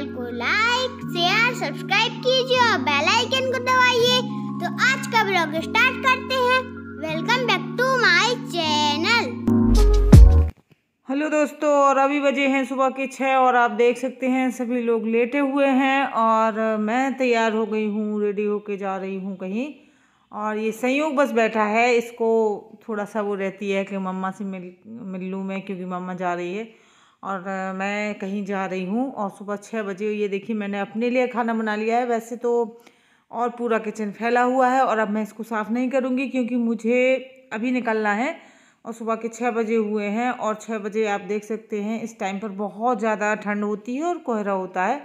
channel को like share subscribe कीजिए और बेल आइकन को दबाइए तो आज का ब्लॉग स्टार्ट करते हैं welcome back to my channel hello दोस्तों और अभी बजे हैं सुबह के छः और आप देख सकते हैं सभी लोग लेटे हुए हैं और मैं तैयार हो गई हूँ रेडी होके जा रही हूँ कहीं और ये संयोग बस बैठा है इसको थोड़ा सा वो रहती है कि मम्मा से मिल मिल लूँ मैं क्योंकि मम्मा जा रही है और मैं कहीं जा रही हूँ और सुबह छः बजे ये देखिए मैंने अपने लिए खाना बना लिया है वैसे तो और पूरा किचन फैला हुआ है और अब मैं इसको साफ़ नहीं करूँगी क्योंकि मुझे अभी निकलना है और सुबह के छः बजे हुए हैं और छः बजे आप देख सकते हैं इस टाइम पर बहुत ज़्यादा ठंड होती है और कोहरा होता है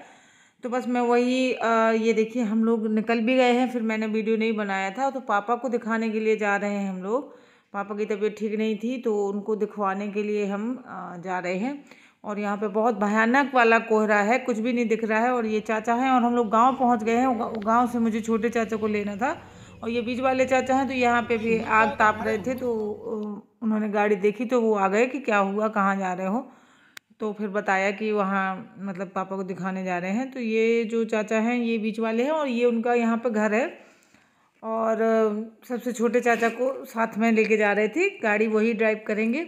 तो बस मैं वही आ, ये देखिए हम लोग निकल भी गए हैं फिर मैंने वीडियो नहीं बनाया था तो पापा को दिखाने के लिए जा रहे हैं हम लोग पापा की तबीयत ठीक नहीं थी तो उनको दिखवाने के लिए हम आ, जा रहे हैं और यहाँ पे बहुत भयानक वाला कोहरा है कुछ भी नहीं दिख रहा है और ये चाचा हैं और हम लोग गांव पहुंच गए हैं गांव से मुझे छोटे चाचा को लेना था और ये बीच वाले चाचा हैं तो यहाँ पे भी आग ताप रहे थे तो उन्होंने गाड़ी देखी तो वो आ गए कि क्या हुआ कहाँ जा रहे हो तो फिर बताया कि वहाँ मतलब पापा को दिखाने जा रहे हैं तो ये जो चाचा हैं ये बीच वाले हैं और ये उनका यहाँ पर घर है और सबसे छोटे चाचा को साथ में लेके जा रहे थे गाड़ी वही ड्राइव करेंगे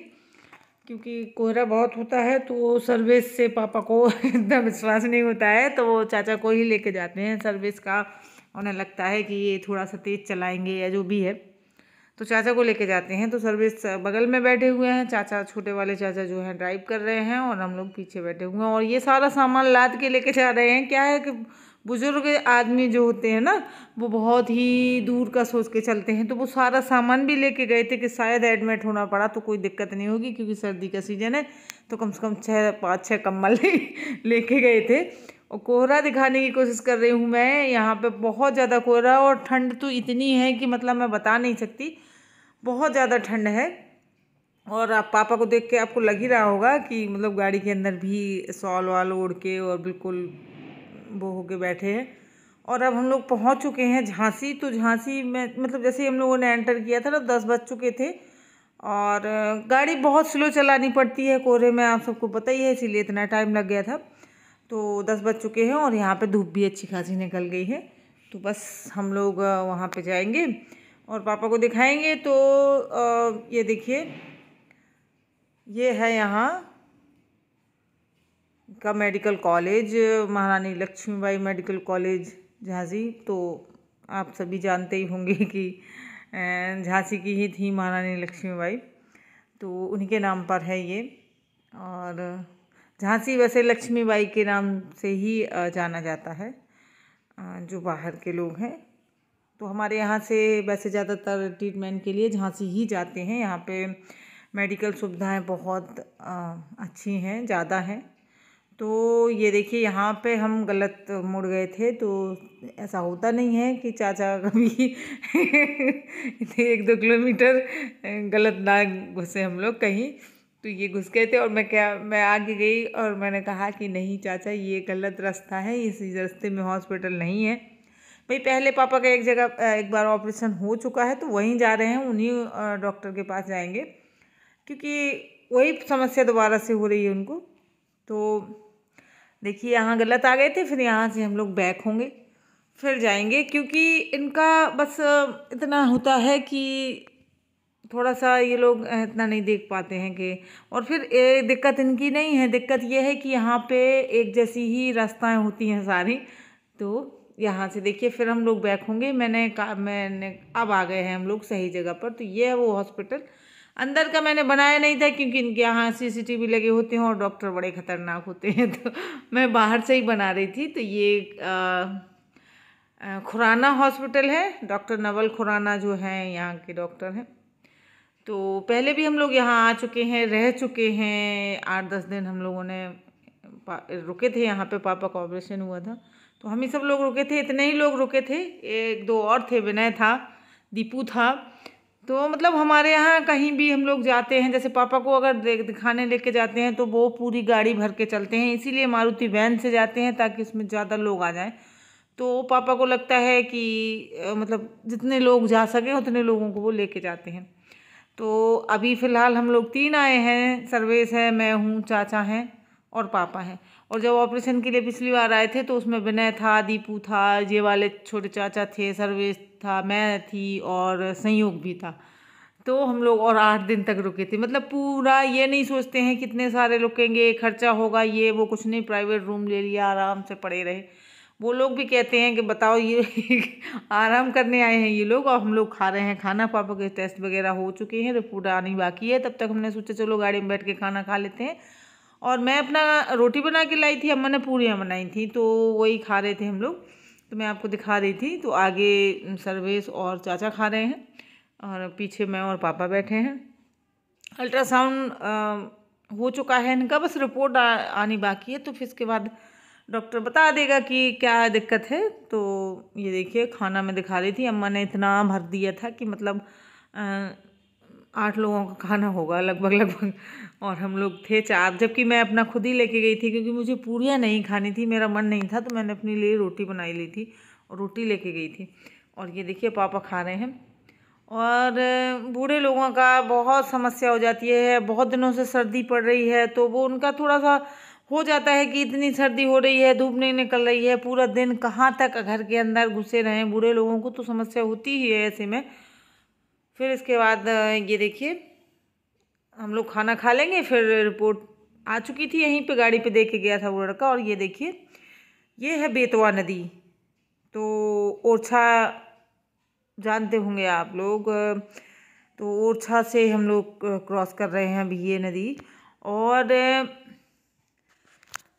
क्योंकि कोहरा बहुत होता है तो सर्विस से पापा को इतना विश्वास नहीं होता है तो वो चाचा को ही लेके जाते हैं सर्विस का उन्हें लगता है कि ये थोड़ा सा तेज़ चलाएंगे या जो भी है तो चाचा को लेके जाते हैं तो सर्विस बगल में बैठे हुए हैं चाचा छोटे वाले चाचा जो हैं ड्राइव कर रहे हैं और हम लोग पीछे बैठे हुए हैं और ये सारा सामान लाद के लेके जा रहे हैं क्या है कि बुज़ुर्ग आदमी जो होते हैं ना वो बहुत ही दूर का सोच के चलते हैं तो वो सारा सामान भी लेके गए थे कि शायद एडमिट होना पड़ा तो कोई दिक्कत नहीं होगी क्योंकि सर्दी का सीज़न है तो कम से कम छः पाँच छः कम्बल लेके गए थे और कोहरा दिखाने की कोशिश कर रही हूँ मैं यहाँ पे बहुत ज़्यादा कोहरा और ठंड तो इतनी है कि मतलब मैं बता नहीं सकती बहुत ज़्यादा ठंड है और आप पापा को देख के आपको लग ही रहा होगा कि मतलब गाड़ी के अंदर भी सॉल वाल ओढ़ के और बिल्कुल वो होके बैठे हैं और अब हम लोग पहुंच चुके हैं झांसी तो झांसी में मतलब जैसे हम लोगों ने एंटर किया था ना दस बज चुके थे और गाड़ी बहुत स्लो चलानी पड़ती है कोहरे में आप सबको पता ही है इसीलिए इतना टाइम लग गया था तो दस बज चुके हैं और यहाँ पे धूप भी अच्छी खासी निकल गई है तो बस हम लोग वहाँ पे जाएंगे और पापा को दिखाएंगे तो ये देखिए ये है यहाँ का मेडिकल कॉलेज महारानी लक्ष्मीबाई मेडिकल कॉलेज झांसी तो आप सभी जानते ही होंगे कि झांसी की ही थी महारानी लक्ष्मीबाई तो उन्हीं के नाम पर है ये और झांसी वैसे लक्ष्मीबाई के नाम से ही जाना जाता है जो बाहर के लोग हैं तो हमारे यहाँ से वैसे ज़्यादातर ट्रीटमेंट के लिए झांसी ही जाते हैं यहाँ पे मेडिकल सुविधाएं बहुत अच्छी हैं ज़्यादा हैं तो ये देखिए यहाँ पे हम गलत मुड़ गए थे तो ऐसा होता नहीं है कि चाचा कभी एक दो किलोमीटर गलत ना घुसे हम लोग कहीं तो ये घुस गए थे और मैं क्या मैं आगे गई और मैंने कहा कि नहीं चाचा ये गलत रास्ता है इस रास्ते में हॉस्पिटल नहीं है भाई पहले पापा का एक जगह एक बार ऑपरेशन हो चुका है तो वहीं जा रहे हैं उन्हीं डॉक्टर के पास जाएंगे क्योंकि वही समस्या दोबारा से हो रही है उनको तो देखिए यहाँ गलत आ गए थे फिर यहाँ से हम लोग बैक होंगे फिर जाएंगे क्योंकि इनका बस इतना होता है कि थोड़ा सा ये लोग इतना नहीं देख पाते हैं कि और फिर ए, दिक्कत इनकी नहीं है दिक्कत ये है कि यहाँ पे एक जैसी ही रास्ताएं होती हैं सारी तो यहाँ से देखिए फिर हम लोग बैक होंगे मैंने का मैंने अब आ गए हैं हम लोग सही जगह पर तो ये है वो हॉस्पिटल अंदर का मैंने बनाया नहीं था क्योंकि इनके यहाँ सीसीटीवी लगे होते हैं और डॉक्टर बड़े ख़तरनाक होते हैं तो मैं बाहर से ही बना रही थी तो ये आ, खुराना हॉस्पिटल है डॉक्टर नवल खुराना जो हैं यहाँ के डॉक्टर हैं तो पहले भी हम लोग यहाँ आ चुके हैं रह चुके हैं आठ दस दिन हम लोगों ने रुके थे यहाँ पर पापा का ऑपरेशन हुआ था तो हम ही सब लोग रुके थे इतने ही लोग रुके थे एक दो और थे विनय था दीपू था तो मतलब हमारे यहाँ कहीं भी हम लोग जाते हैं जैसे पापा को अगर दिखाने लेके जाते हैं तो वो पूरी गाड़ी भर के चलते हैं इसीलिए मारुति वैन से जाते हैं ताकि उसमें ज़्यादा लोग आ जाएं तो पापा को लगता है कि मतलब जितने लोग जा सकें उतने लोगों को वो लेके जाते हैं तो अभी फ़िलहाल हम लोग तीन आए हैं सर्वेस है मैं हूँ चाचा हैं और पापा हैं और जब ऑपरेशन के लिए पिछली बार आए थे तो उसमें विनय था दीपू था ये वाले छोटे चाचा थे सर्वेश था मैं थी और संयोग भी था तो हम लोग और आठ दिन तक रुके थे मतलब पूरा ये नहीं सोचते हैं कितने सारे रुकेंगे खर्चा होगा ये वो कुछ नहीं प्राइवेट रूम ले लिया आराम से पड़े रहे वो लोग भी कहते हैं कि बताओ ये आराम करने आए हैं ये लोग और हम लोग खा रहे हैं खाना पापा के टेस्ट वगैरह हो चुके हैं तो पूरा आनी बाकी है तब तक हमने सोचा चलो गाड़ी में बैठ के खाना खा लेते हैं और मैं अपना रोटी बना के लाई थी अम्मा ने पूरियाँ बनाई थी तो वही खा रहे थे हम लोग तो मैं आपको दिखा रही थी तो आगे सर्वेश और चाचा खा रहे हैं और पीछे मैं और पापा बैठे हैं अल्ट्रासाउंड हो चुका है इनका बस रिपोर्ट आ, आनी बाकी है तो फिर इसके बाद डॉक्टर बता देगा कि क्या दिक्कत है तो ये देखिए खाना मैं दिखा रही थी अम्मा ने इतना भर दिया था कि मतलब आठ लोगों का खाना होगा लगभग लगभग और हम लोग थे चार जबकि मैं अपना खुद ही लेके गई थी क्योंकि मुझे पूरियाँ नहीं खानी थी मेरा मन नहीं था तो मैंने अपने लिए रोटी बनाई ली थी और रोटी लेके गई थी और ये देखिए पापा खा रहे हैं और बूढ़े लोगों का बहुत समस्या हो जाती है बहुत दिनों से सर्दी पड़ रही है तो वो उनका थोड़ा सा हो जाता है कि इतनी सर्दी हो रही है धूप नहीं निकल रही है पूरा दिन कहाँ तक घर के अंदर घुसे रहें बूढ़े लोगों को तो समस्या होती ही है ऐसे में फिर इसके बाद ये देखिए हम लोग खाना खा लेंगे फिर रिपोर्ट आ चुकी थी यहीं पे गाड़ी पे दे के गया था वो लड़का और ये देखिए ये है बेतवा नदी तो ओरछा जानते होंगे आप लोग तो ओरछा से हम लोग क्रॉस कर रहे हैं अभी ये नदी और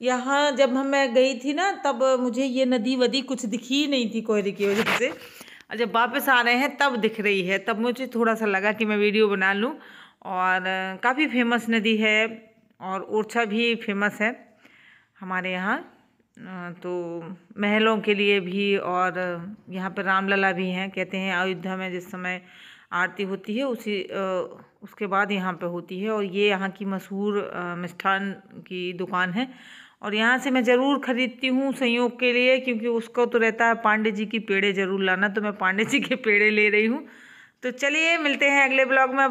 यहाँ जब हम मैं गई थी ना तब मुझे ये नदी वदी कुछ दिखी नहीं थी कोहरे की वजह से और जब वापस आ रहे हैं तब दिख रही है तब मुझे थोड़ा सा लगा कि मैं वीडियो बना लूँ और काफ़ी फेमस नदी है और ओरछा भी फेमस है हमारे यहाँ तो महलों के लिए भी और यहाँ पर रामलला भी हैं कहते हैं अयोध्या में जिस समय आरती होती है उसी उसके बाद यहाँ पर होती है और ये यहाँ की मशहूर मिष्ठान की दुकान है और यहाँ से मैं ज़रूर ख़रीदती हूँ संयोग के लिए क्योंकि उसको तो रहता है पांडे जी की पेड़े ज़रूर लाना तो मैं पांडे जी के पेड़े ले रही हूँ तो चलिए मिलते हैं अगले ब्लॉग में